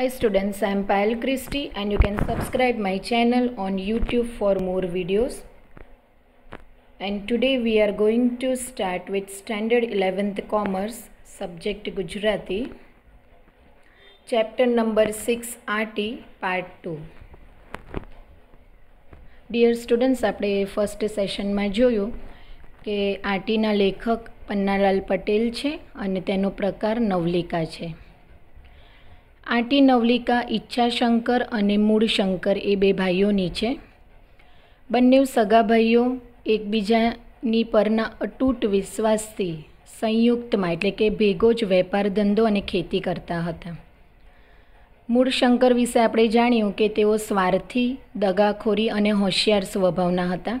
Hi students, I am Payal Christie and you can subscribe my channel on YouTube for more videos. And today we are going to start with Standard 11th Commerce, Subject Gujarati, Chapter number 6 RT, Part 2. Dear students આપણે first સેશનમાં જોયું કે આટીના લેખક પન્નાલાલ પટેલ છે અને તેનો પ્રકાર નવલિકા છે આંટી નવલિકા ઈચ્છાશંકર અને મૂળશંકર એ બે ભાઈઓની છે બંને સગા ભાઈઓ એકબીજાની પરના અતૂટ વિશ્વાસથી સંયુક્તમાં એટલે કે ભેગો જ વેપાર ધંધો અને ખેતી કરતા હતા મૂળશંકર વિશે આપણે જાણ્યું કે તેઓ સ્વાર્થી દગાખોરી અને હોશિયાર સ્વભાવના હતા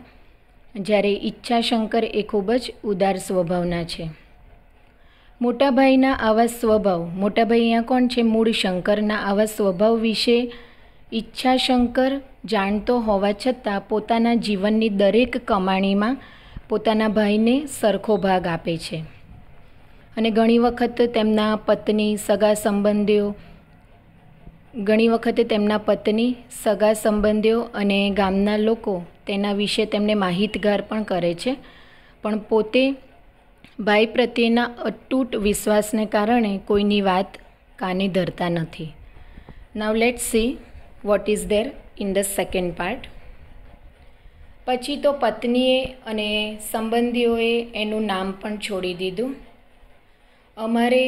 જ્યારે ઈચ્છાશંકર એ ખૂબ જ ઉદાર સ્વભાવના છે મોટાભાઈના આવા સ્વભાવ મોટાભાઈ અહીંયા કોણ છે મૂળ શંકરના આવા સ્વભાવ વિશે ઈચ્છાશંકર જાણતો હોવા છતાં પોતાના જીવનની દરેક કમાણીમાં પોતાના ભાઈને સરખો ભાગ આપે છે અને ઘણી વખત તેમના પત્ની સગા સંબંધીઓ ઘણી વખતે તેમના પત્ની સગા સંબંધીઓ અને ગામના લોકો તેના વિશે તેમને માહિતગાર પણ કરે છે પણ પોતે ભાઈ પ્રત્યેના અતૂટ વિશ્વાસને કારણે કોઈની વાત કાને ધરતા નથી now let see what is there in the second part પછી તો પત્નીએ અને સંબંધીઓએ એનું નામ પણ છોડી દીધું અમારે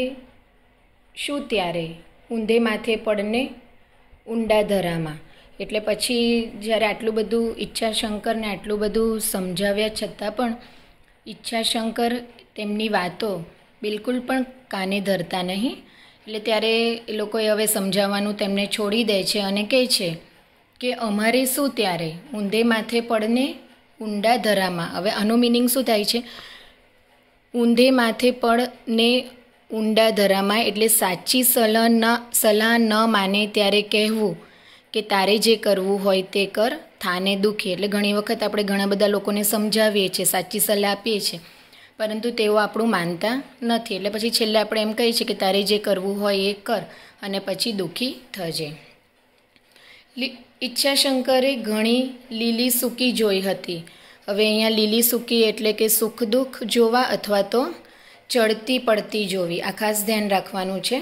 શું ત્યારે ઊંધે માથે પડને ઊંડા ધરામાં એટલે પછી જ્યારે આટલું બધું ઈચ્છાશંકરને આટલું બધું સમજાવ્યા છતાં પણ ઈચ્છાશંકર તેમની વાતો બિલકુલ પણ કાને ધરતા નહીં એટલે ત્યારે એ લોકોએ હવે સમજાવવાનું તેમને છોડી દે છે અને કહે છે કે અમારે શું ત્યારે ઊંધે માથે પડને ઊંડા ધરામાં હવે આનું મિનિંગ શું થાય છે ઊંધે માથે પડને ઊંડા ધરામાં એટલે સાચી સલાહ ન સલાહ ન માને ત્યારે કહેવું કે તારે જે કરવું હોય તે કર થાને દુખે એટલે ઘણી વખત આપણે ઘણા બધા લોકોને સમજાવીએ છીએ સાચી સલાહ આપીએ છીએ પરંતુ તેઓ આપણું માનતા નથી એટલે પછી છેલ્લે આપણે એમ કહીએ છીએ કે તારે જે કરવું હોય એ કર અને પછી દુઃખી થજે ઈચ્છાશંકરે ઘણી લીલી સૂકી જોઈ હતી હવે અહીંયા લીલી સૂકી એટલે કે સુખ દુઃખ જોવા અથવા તો ચડતી પડતી જોવી આ ખાસ ધ્યાન રાખવાનું છે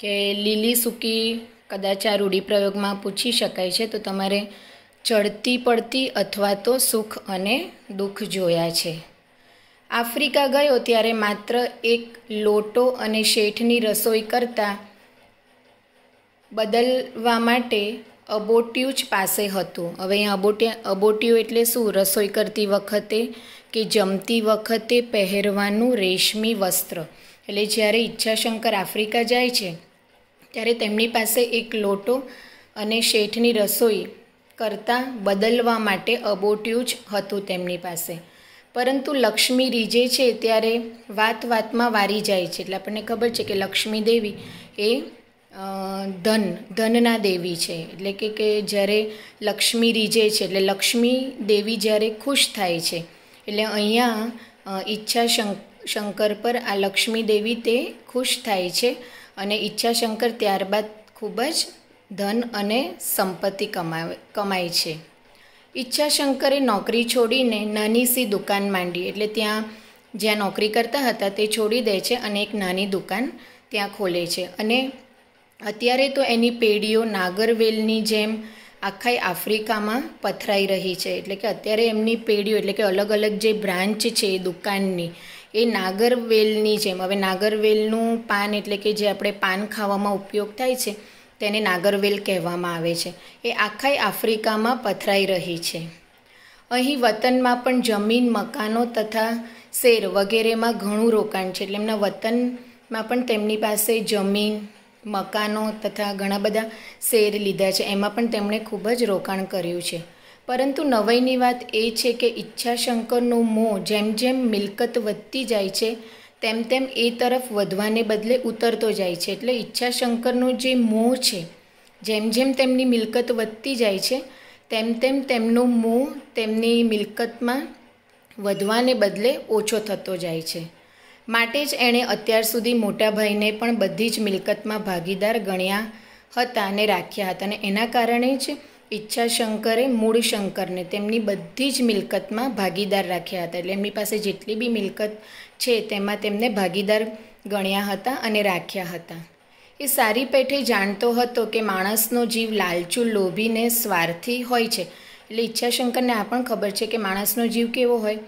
કે લીલી સૂકી કદાચ આ રૂઢિપ્રયોગમાં પૂછી શકાય છે તો તમારે ચડતી પડતી અથવા તો સુખ અને દુઃખ જોયા છે આફ્રિકા ગયો ત્યારે માત્ર એક લોટો અને શેઠની રસોઈ કરતાં બદલવા માટે અબોટિયું જ પાસે હતું હવે અહીંયા અબોટિયા અબોટિયું એટલે શું રસોઈ કરતી વખતે કે જમતી વખતે પહેરવાનું રેશમી વસ્ત્ર એટલે જ્યારે ઈચ્છાશંકર આફ્રિકા જાય છે ત્યારે તેમની પાસે એક લોટો અને શેઠની રસોઈ કરતાં બદલવા માટે અબોટિયું જ હતું તેમની પાસે પરંતુ લક્ષ્મી રીજે છે ત્યારે વાત વાતમાં વારી જાય છે એટલે આપણને ખબર છે કે લક્ષ્મી દેવી એ ધન ધનના દેવી છે એટલે કે કે જ્યારે લક્ષ્મી રીજે છે એટલે લક્ષ્મી દેવી જ્યારે ખુશ થાય છે એટલે અહીંયા ઈચ્છા શંકર પર આ લક્ષ્મી દેવી તે ખુશ થાય છે અને ઈચ્છા શંકર ત્યારબાદ ખૂબ જ ધન અને સંપત્તિ કમાવે કમાય છે ઈચ્છાશંકરે નોકરી છોડીને નાની સી દુકાન માંડી એટલે ત્યાં જ્યાં નોકરી કરતા હતા તે છોડી દે છે અને એક નાની દુકાન ત્યાં ખોલે છે અને અત્યારે તો એની પેઢીઓ નાગરવેલની જેમ આખા આફ્રિકામાં પથરાઈ રહી છે એટલે કે અત્યારે એમની પેઢીઓ એટલે કે અલગ અલગ જે બ્રાન્ચ છે એ દુકાનની એ નાગરવેલની જેમ હવે નાગરવેલનું પાન એટલે કે જે આપણે પાન ખાવામાં ઉપયોગ થાય છે તેને નાગરવેલ કહેવામાં આવે છે એ આખાય આફ્રિકામાં પથરાઈ રહી છે અહીં વતનમાં પણ જમીન મકાનો તથા શેર વગેરેમાં ઘણું રોકાણ છે એટલે એમના વતનમાં પણ તેમની પાસે જમીન મકાનો તથા ઘણા બધા શેર લીધા છે એમાં પણ તેમણે ખૂબ જ રોકાણ કર્યું છે પરંતુ નવાઈની વાત એ છે કે ઈચ્છાશંકરનું મોં જેમ જેમ મિલકત વધતી જાય છે તેમ તેમ એ તરફ વધવાને બદલે ઉતરતો જાય છે એટલે ઈચ્છાશંકરનો જે મોહ છે જેમ જેમ તેમની મિલકત વધતી જાય છે તેમ તેમ તેમનો મોહ તેમની મિલકતમાં વધવાને બદલે ઓછો થતો જાય છે માટે જ એણે અત્યાર સુધી મોટા ભાઈને પણ બધી જ મિલકતમાં ભાગીદાર ગણ્યા હતા અને રાખ્યા હતા અને એના કારણે જ ઈચ્છાશંકરે મૂળ શંકરને તેમની બધી જ મિલકતમાં ભાગીદાર રાખ્યા હતા એટલે એમની પાસે જેટલી બી મિલકત છે તેમાં તેમને ભાગીદાર ગણ્યા હતા અને રાખ્યા હતા એ સારી પેઠે જાણતો હતો કે માણસનો જીવ લાલચુ લોભીને સ્વાર્થી હોય છે એટલે ઈચ્છાશંકરને આ પણ ખબર છે કે માણસનો જીવ કેવો હોય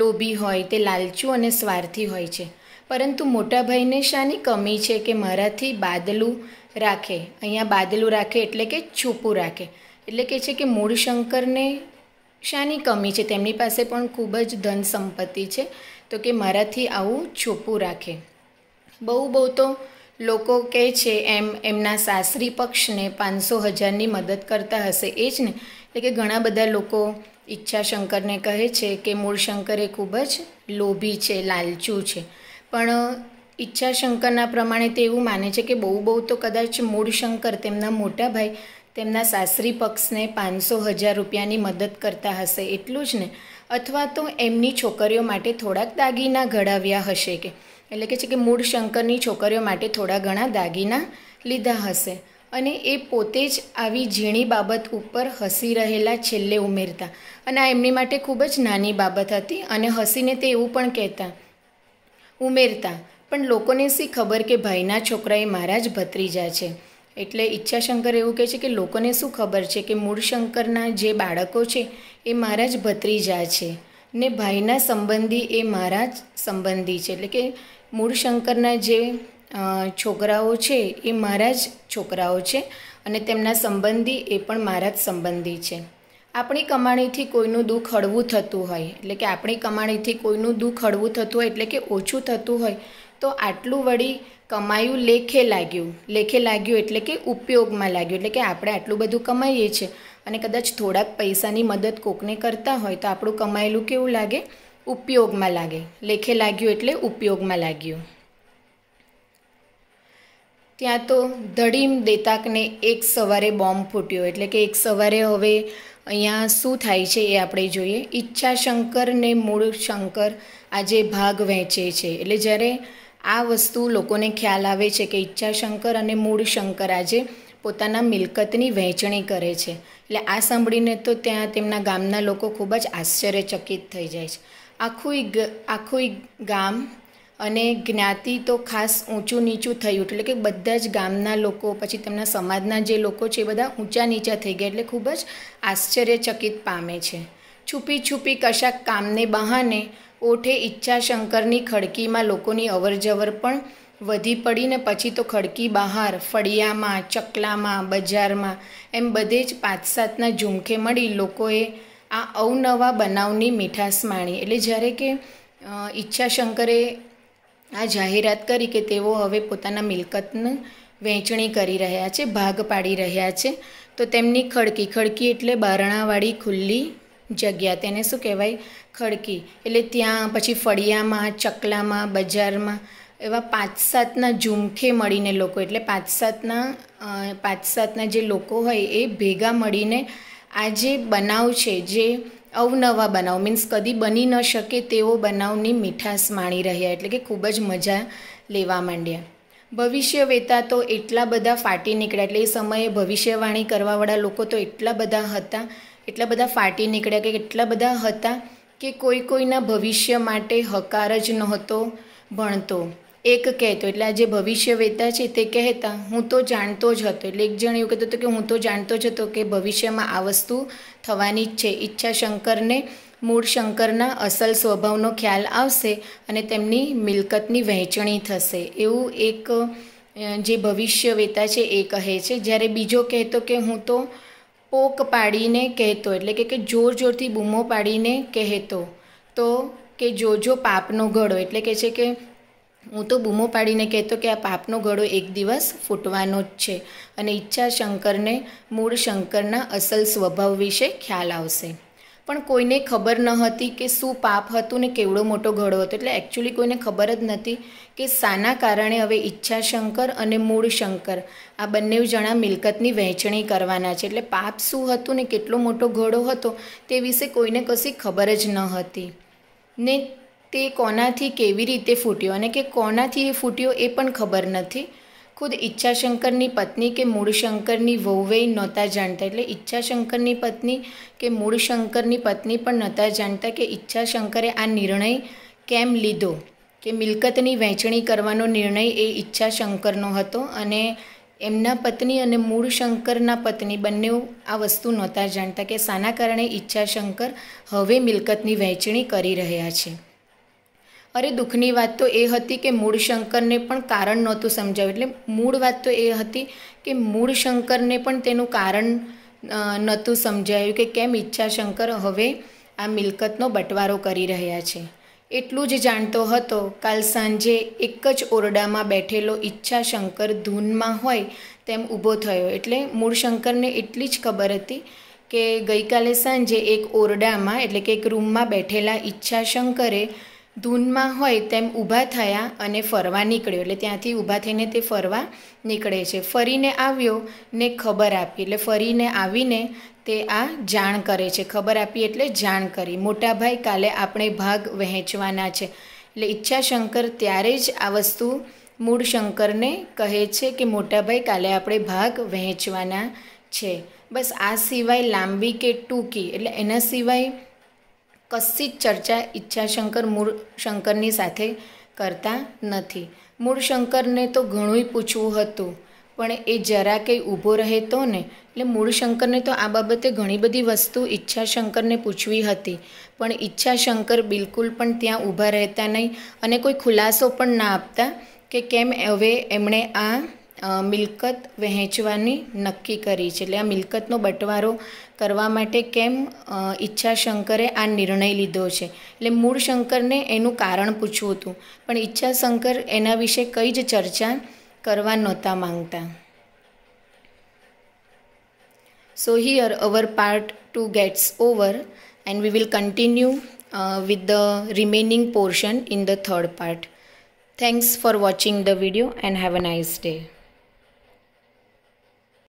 લોભી હોય તે લાલચુ અને સ્વાર્થી હોય છે પરંતુ મોટા ભાઈને શાની કમી છે કે મારાથી બાદલું રાખે અહીંયા બાદલું રાખે એટલે કે છૂપું રાખે એટલે કહે છે કે મૂળશંકરને શાની કમી છે તેમની પાસે પણ ખૂબ જ ધન સંપત્તિ છે તો કે મારાથી આવું છોપું રાખે બહુ બહુ તો લોકો કહે છે એમ એમના સાસરી પક્ષને પાંચસો હજારની મદદ કરતા હશે એ જ ને એટલે કે ઘણા બધા લોકો ઈચ્છાશંકરને કહે છે કે મૂળશંકર એ ખૂબ જ લોભી છે લાલચું છે પણ ઈચ્છાશંકરના પ્રમાણે તે એવું માને છે કે બહુ બહુ તો કદાચ મૂળશંકર તેમના મોટા ભાઈ તેમના સાસરી પક્ષને પાંચસો હજાર રૂપિયાની મદદ કરતા હશે એટલું જ ને અથવા તો એમની છોકરીઓ માટે થોડાક દાગીના ઘડાવ્યા હશે કે એટલે કે છે કે મૂળ શંકરની છોકરીઓ માટે થોડા ઘણા દાગીના લીધા હશે અને એ પોતે જ આવી ઝીણી બાબત ઉપર હસી રહેલા છેલ્લે ઉમેરતા અને આ એમની માટે ખૂબ જ નાની બાબત હતી અને હસીને તે એવું પણ કહેતા ઉમેરતા પણ લોકોને શી ખબર કે ભાઈના છોકરાએ એ મારા જ ભત્રીજા છે એટલે ઈચ્છાશંકર એવું કહે છે કે લોકોને શું ખબર છે કે મૂળશંકરના જે બાળકો છે એ મારા જ ભત્રીજા છે ને ભાઈના સંબંધી એ મારા જ સંબંધી છે એટલે કે મૂળશંકરના જે છોકરાઓ છે એ મારા જ છોકરાઓ છે અને તેમના સંબંધી એ પણ મારા જ સંબંધી છે આપણી કમાણીથી કોઈનું દુઃખ હળવું થતું હોય એટલે કે આપણી કમાણીથી કોઈનું દુઃખ હળવું થતું હોય એટલે કે ઓછું થતું હોય તો આટલું વળી કમાયું લેખે લાગ્યું લેખે લાગ્યું એટલે કે ઉપયોગમાં લાગ્યું એટલે કે આપણે આટલું બધું કમાઈએ છીએ અને કદાચ થોડાક પૈસાની મદદ કોકને કરતા હોય તો આપણું કમાયેલું કેવું લાગે ઉપયોગમાં લાગે લેખે લાગ્યું એટલે ઉપયોગમાં લાગ્યું ત્યાં તો ધડીમ દેતાકને એક સવારે બોમ્બ ફૂટ્યો એટલે કે એક સવારે હવે અહીંયા શું થાય છે એ આપણે જોઈએ ઈચ્છા શંકરને મૂળ શંકર આજે ભાગ વહેંચે છે એટલે જ્યારે આ વસ્તુ લોકોને ખ્યાલ આવે છે કે ઈચ્છાશંકર અને મૂળ શંકર આજે પોતાના મિલકતની વહેંચણી કરે છે એટલે આ સાંભળીને તો ત્યાં તેમના ગામના લોકો ખૂબ જ આશ્ચર્યચકિત થઈ જાય છે આખું આખું ગામ અને જ્ઞાતિ તો ખાસ ઊંચું નીચું થયું એટલે કે બધા જ ગામના લોકો પછી તેમના સમાજના જે લોકો છે એ બધા ઊંચા નીચા થઈ ગયા એટલે ખૂબ જ આશ્ચર્યચકિત પામે છે છુપી છુપી કશાક કામને બહાને ઓઠે ઈચ્છાશંકરની ખડકીમાં લોકોની અવરજવર પણ વધી પડીને પછી તો ખડકી બહાર ફળિયામાં ચકલામાં બજારમાં એમ બધે જ પાંચ સાતના ઝુમખે મળી લોકોએ આ અવનવા બનાવની મીઠાશ માણી એટલે જ્યારે કે ઈચ્છાશંકરે આ જાહેરાત કરી કે તેઓ હવે પોતાના મિલકતને વહેંચણી કરી રહ્યા છે ભાગ પાડી રહ્યા છે તો તેમની ખડકી ખડકી એટલે બારણાવાળી ખુલ્લી જગ્યા તેને શું કહેવાય ખડકી એટલે ત્યાં પછી ફળિયામાં ચકલામાં બજારમાં એવા પાંચ સાતના ઝુમખે મળીને લોકો એટલે પાંચ સાતના પાંચ સાતના જે લોકો હોય એ ભેગા મળીને આ જે બનાવ છે જે અવનવા બનાવ મીન્સ કદી બની ન શકે તેવો બનાવની મીઠાશ માણી રહ્યા એટલે કે ખૂબ જ મજા લેવા માંડ્યા ભવિષ્ય વેતા તો એટલા બધા ફાટી નીકળ્યા એટલે એ સમયે ભવિષ્યવાણી કરવાવાળા લોકો તો એટલા બધા હતા એટલા બધા ફાટી નીકળ્યા કે એટલા બધા હતા કે કોઈ કોઈના ભવિષ્ય માટે હકાર જ નહોતો ભણતો એક કહેતો એટલે આ જે ભવિષ્યવેતા છે તે કહેતા હું તો જાણતો જ હતો એટલે એક જણ એવું કહેતો હતો કે હું તો જાણતો જ હતો કે ભવિષ્યમાં આ વસ્તુ થવાની જ છે ઈચ્છા શંકરને મૂળ શંકરના અસલ સ્વભાવનો ખ્યાલ આવશે અને તેમની મિલકતની વહેંચણી થશે એવું એક જે ભવિષ્ય વેતા છે એ કહે છે જ્યારે બીજો કહેતો કે હું તો પોક પાડીને કહેતો એટલે કે જોર જોરથી બૂમો પાડીને કહેતો તો કે જોજો પાપનો ઘડો એટલે કહે છે કે હું તો બૂમો પાડીને કહેતો કે આ પાપનો ઘડો એક દિવસ ફૂટવાનો જ છે અને ઈચ્છા શંકરને મૂળ શંકરના અસલ સ્વભાવ વિશે ખ્યાલ આવશે પણ કોઈને ખબર ન હતી કે શું પાપ હતું ને કેવડો મોટો ઘડો હતો એટલે એકચ્યુઅલી કોઈને ખબર જ નથી કે સાના કારણે હવે ઈચ્છા શંકર અને મૂળ શંકર આ બંને જણા મિલકતની વહેંચણી કરવાના છે એટલે પાપ શું હતું ને કેટલો મોટો ઘડો હતો તે વિશે કોઈને કશી ખબર જ ન હતી ને તે કોનાથી કેવી રીતે ફૂટ્યો અને કે કોનાથી એ ફૂટ્યો એ પણ ખબર નથી ખુદ ઈચ્છાશંકરની પત્ની કે મૂળશંકરની વહુએ નહોતા જાણતા એટલે ઈચ્છાશંકરની પત્ની કે મૂળશંકરની પત્ની પણ નહોતા જાણતા કે ઈચ્છાશંકરે આ નિર્ણય કેમ લીધો કે મિલકતની વહેંચણી કરવાનો નિર્ણય એ ઈચ્છાશંકરનો હતો અને એમના પત્ની અને મૂળશંકરના પત્ની બંને આ વસ્તુ નહોતા જાણતા કે શાના કારણે ઈચ્છાશંકર હવે મિલકતની વહેંચણી કરી રહ્યા છે અરે દુઃખની વાત તો એ હતી કે મૂળ શંકરને પણ કારણ નહોતું સમજાવ્યું એટલે મૂળ વાત તો એ હતી કે મૂળ શંકરને પણ તેનું કારણ નહોતું સમજાયું કે કેમ ઈચ્છાશંકર હવે આ મિલકતનો બટવારો કરી રહ્યા છે એટલું જ જાણતો હતો કાલ સાંજે એક જ ઓરડામાં બેઠેલો ઈચ્છાશંકર ધૂનમાં હોય તેમ ઊભો થયો એટલે મૂળશંકરને એટલી જ ખબર હતી કે ગઈકાલે સાંજે એક ઓરડામાં એટલે કે એક રૂમમાં બેઠેલા ઈચ્છાશંકરે ધૂનમાં હોય તેમ ઊભા થયા અને ફરવા નીકળ્યો એટલે ત્યાંથી ઊભા થઈને તે ફરવા નીકળે છે ફરીને આવ્યો ને ખબર આપી એટલે ફરીને આવીને તે આ જાણ કરે છે ખબર આપી એટલે જાણ કરી મોટા ભાઈ કાલે આપણે ભાગ વહેંચવાના છે એટલે ઈચ્છાશંકર ત્યારે જ આ વસ્તુ મૂળ શંકરને કહે છે કે મોટાભાઈ કાલે આપણે ભાગ વહેંચવાના છે બસ આ સિવાય લાંબી કે ટૂંકી એટલે એના સિવાય કશી જ ચર્ચા ઈચ્છાશંકર મૂળ શંકરની સાથે કરતા નથી મૂળ શંકરને તો ઘણુંય પૂછવું હતું પણ એ જરા કંઈ ઊભો રહે તો ને એટલે મૂળશંકરને તો આ બાબતે ઘણી બધી વસ્તુ ઈચ્છાશંકરને પૂછવી હતી પણ ઈચ્છાશંકર બિલકુલ પણ ત્યાં ઊભા રહેતા નહીં અને કોઈ ખુલાસો પણ ના આપતા કે કેમ હવે એમણે આ મિલકત વહેંચવાની નક્કી કરી છે એટલે આ મિલકતનો બંટવારો કરવા માટે કેમ ઈચ્છાશંકરે આ નિર્ણય લીધો છે એટલે મૂળ શંકરને એનું કારણ પૂછવું હતું પણ ઈચ્છાશંકર એના વિશે કંઈ જ ચર્ચા કરવા નહોતા માંગતા so here our part two gets over and we will continue with the remaining portion in the third part thanks for watching the video and have a nice day.